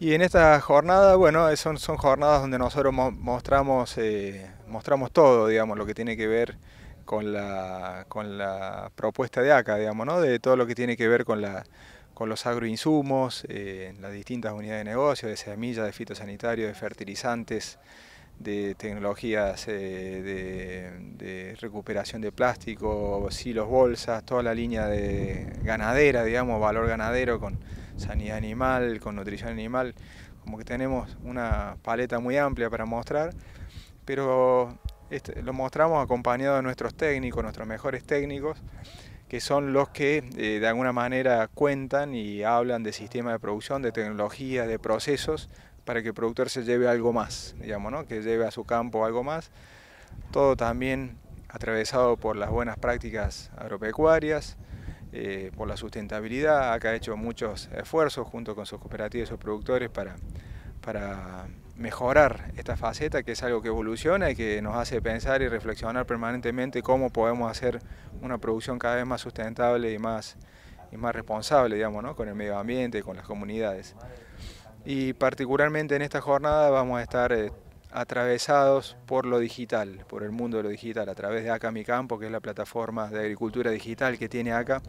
Y en esta jornada, bueno, eh, son, son jornadas donde nosotros mostramos, eh, mostramos todo, digamos, lo que tiene que ver con la, con la propuesta de ACA, digamos, ¿no? De todo lo que tiene que ver con, la, con los agroinsumos, eh, las distintas unidades de negocio, de semillas, de fitosanitarios, de fertilizantes, de tecnologías de, recuperación de plástico, silos, bolsas, toda la línea de ganadera, digamos, valor ganadero con sanidad animal, con nutrición animal, como que tenemos una paleta muy amplia para mostrar, pero este, lo mostramos acompañado de nuestros técnicos, nuestros mejores técnicos, que son los que eh, de alguna manera cuentan y hablan de sistema de producción, de tecnología, de procesos, para que el productor se lleve algo más, digamos, ¿no? que lleve a su campo algo más. Todo también atravesado por las buenas prácticas agropecuarias, eh, por la sustentabilidad. Acá ha hecho muchos esfuerzos junto con sus cooperativas y sus productores para, para mejorar esta faceta, que es algo que evoluciona y que nos hace pensar y reflexionar permanentemente cómo podemos hacer una producción cada vez más sustentable y más, y más responsable, digamos, ¿no? con el medio ambiente, con las comunidades. Y particularmente en esta jornada vamos a estar... Eh, atravesados por lo digital, por el mundo de lo digital, a través de Acá Mi Campo, que es la plataforma de agricultura digital que tiene acá,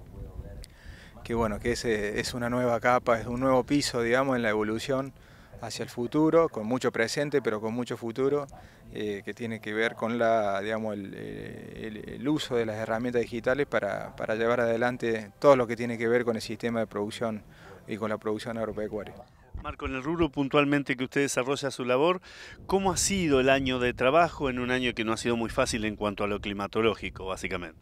que bueno, que es, eh, es una nueva capa, es un nuevo piso, digamos, en la evolución hacia el futuro, con mucho presente, pero con mucho futuro, eh, que tiene que ver con la, digamos, eh, el, uso de las herramientas digitales para, para llevar adelante todo lo que tiene que ver con el sistema de producción y con la producción agropecuaria. Marco, en el rubro puntualmente que usted desarrolla su labor, ¿cómo ha sido el año de trabajo en un año que no ha sido muy fácil en cuanto a lo climatológico, básicamente?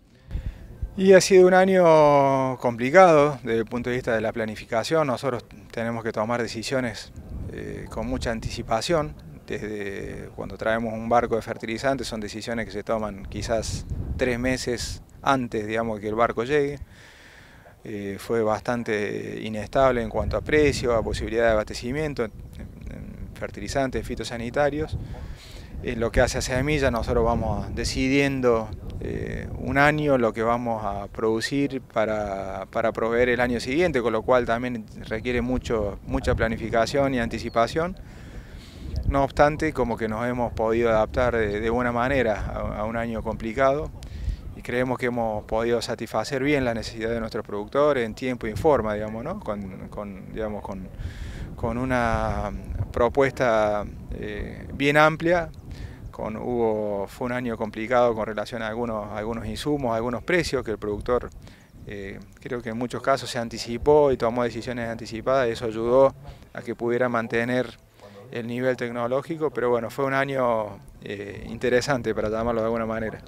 Y ha sido un año complicado desde el punto de vista de la planificación. Nosotros tenemos que tomar decisiones eh, con mucha anticipación. Desde cuando traemos un barco de fertilizantes son decisiones que se toman quizás tres meses antes, digamos, que el barco llegue. Eh, fue bastante inestable en cuanto a precio, a posibilidad de abastecimiento, fertilizantes, fitosanitarios. En eh, lo que hace a semillas, nosotros vamos decidiendo eh, un año lo que vamos a producir para, proveer el año siguiente, con lo cual también requiere mucho, mucha planificación y anticipación. No obstante, como que nos hemos podido adaptar de, buena manera a un año complicado y creemos que hemos podido satisfacer bien la necesidad de nuestros productores en tiempo y en forma, digamos, ¿no? con, una propuesta eh, bien amplia. Con, hubo, fue un año complicado con relación a algunos, algunos insumos, algunos precios que el productor eh, creo que en muchos casos se anticipó y tomó decisiones anticipadas eso ayudó a que pudiera mantener el nivel tecnológico, pero bueno, fue un año eh, interesante para llamarlo de alguna manera.